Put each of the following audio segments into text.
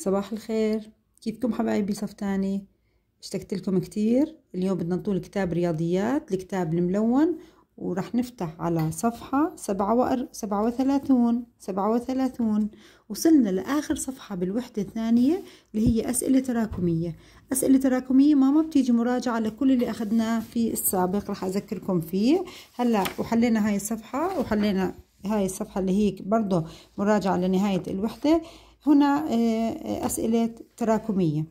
صباح الخير كيفكم حبايبي صف تاني اشتقت لكم كتير اليوم بدنا نطول كتاب رياضيات الكتاب الملون ورح نفتح على صفحة سبعة, وأر... سبعة وثلاثون سبعة وثلاثون وصلنا لآخر صفحة بالوحدة الثانية اللي هي أسئلة تراكمية أسئلة تراكمية ماما بتيجي مراجعة لكل اللي أخذناه في السابق رح أذكركم فيه هلأ وحلينا هاي الصفحة وحلينا هاي الصفحة اللي هي برضه مراجعة لنهاية الوحدة هنا آه، آه، أسئلة تراكمية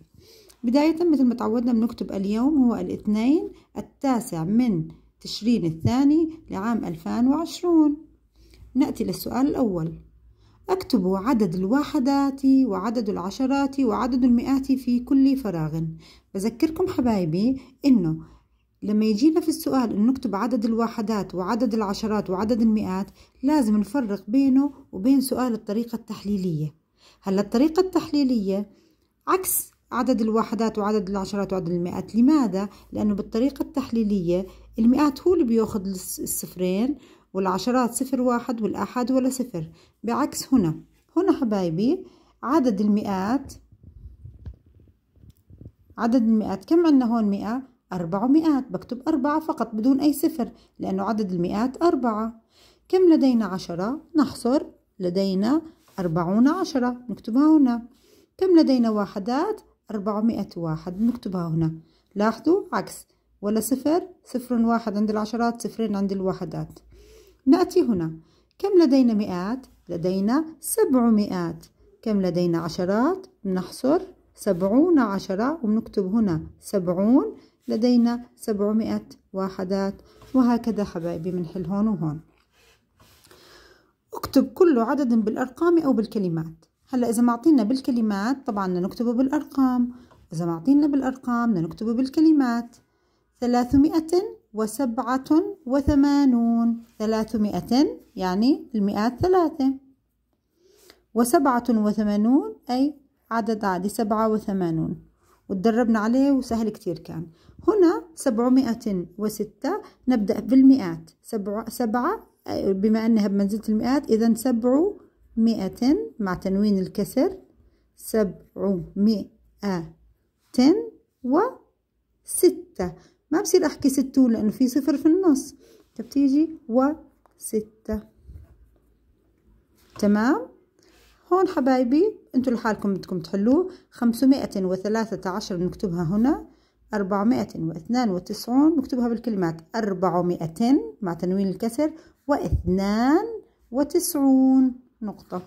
بداية مثل ما تعودنا بنكتب اليوم هو الاثنين التاسع من تشرين الثاني لعام 2020 نأتي للسؤال الأول اكتبوا عدد الواحدات وعدد العشرات وعدد المئات في كل فراغ بذكركم حبايبي إنه لما يجينا في السؤال إن نكتب عدد الواحدات وعدد العشرات وعدد المئات لازم نفرق بينه وبين سؤال الطريقة التحليلية هلا الطريقة التحليلية عكس عدد الوحدات وعدد العشرات وعدد المئات لماذا؟ لأنه بالطريقة التحليلية المئات هو اللي بياخد الصفرين والعشرات صفر واحد والأحد ولا صفر بعكس هنا هنا حبايبي عدد المئات عدد المئات كم عندنا هون مئة؟ أربع مئات بكتب أربعة فقط بدون أي صفر لأنه عدد المئات أربعة كم لدينا عشرة؟ نحصر لدينا أربعون عشرة نكتبها هنا كم لدينا وحدات أربعمائة واحد نكتبها هنا لاحظوا عكس ولا صفر صفر واحد عند العشرات صفرين عند الوحدات نأتي هنا كم لدينا مئات لدينا سبعمائات كم لدينا عشرات نحصر سبعون عشرة ونكتب هنا سبعون لدينا سبعمائة وحدات وهكذا حبايبي بنحل هون وهون اكتب كل عدد بالأرقام أو بالكلمات هلا إذا معطينا بالكلمات طبعا نكتبه بالأرقام إذا معطينا بالأرقام نكتبه بالكلمات 387 وسبعة وثمانون يعني المئات ثلاثة وسبعة وثمانون أي عدد عادي سبعة وثمانون وتدربنا عليه وسهل كتير كان هنا سبعمائة وستة نبدأ بالمئات سبعة, سبعة بما أنها بمنزلة المئات إذا سبع مئة مع تنوين الكسر سبع مئة وستة ما بصير أحكي ستون لأنه في صفر في النص فبتيجي طيب، وستة تمام هون حبايبي انتوا لحالكم بدكم تحلوه خمسمائة وثلاثة عشر نكتبها هنا أربعمائة واثنان وتسعون نكتبها بالكلمات أربعمائة مع تنوين الكسر واثنان وتسعون نقطة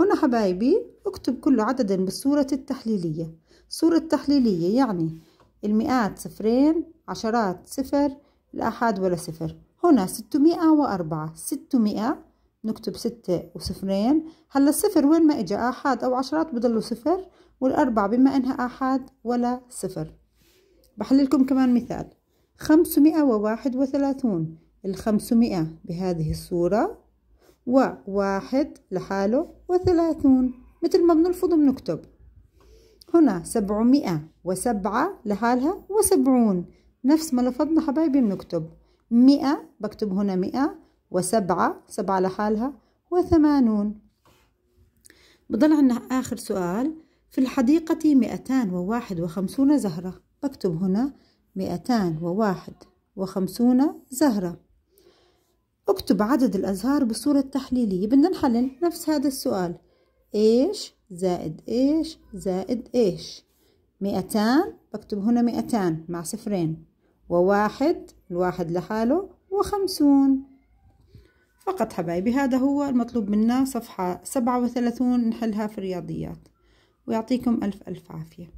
هنا حبايبي اكتب كل عدد بالصورة التحليلية صورة التحليلية يعني المئات صفرين عشرات صفر الأحاد ولا صفر هنا ستمائة وأربعة ستمائة نكتب ستة وصفرين هلا الصفر وين ما اجى آحاد أو عشرات بضلوا صفر والأربعة بما إنها آحاد ولا صفر بحل لكم كمان مثال خمسمائة وواحد وثلاثون الخمسمائة بهذه الصورة وواحد لحاله وثلاثون مثل ما بنلفظ بنكتب هنا سبعمائة وسبعة لحالها وسبعون نفس ما لفظنا حبايبي بنكتب مئة بكتب هنا مئة وسبعة سبعة لحالها وثمانون بضل عنا آخر سؤال في الحديقة مئتان وواحد وخمسون زهرة بكتب هنا مئتان وواحد وخمسون زهرة اكتب عدد الأزهار بصورة تحليلية بدنا نحلل نفس هذا السؤال إيش زائد إيش زائد إيش مئتان بكتب هنا مئتان مع صفرين وواحد الواحد لحاله وخمسون فقط حبايبي هذا هو المطلوب منا صفحة سبعة وثلاثون نحلها في الرياضيات ويعطيكم ألف ألف عافية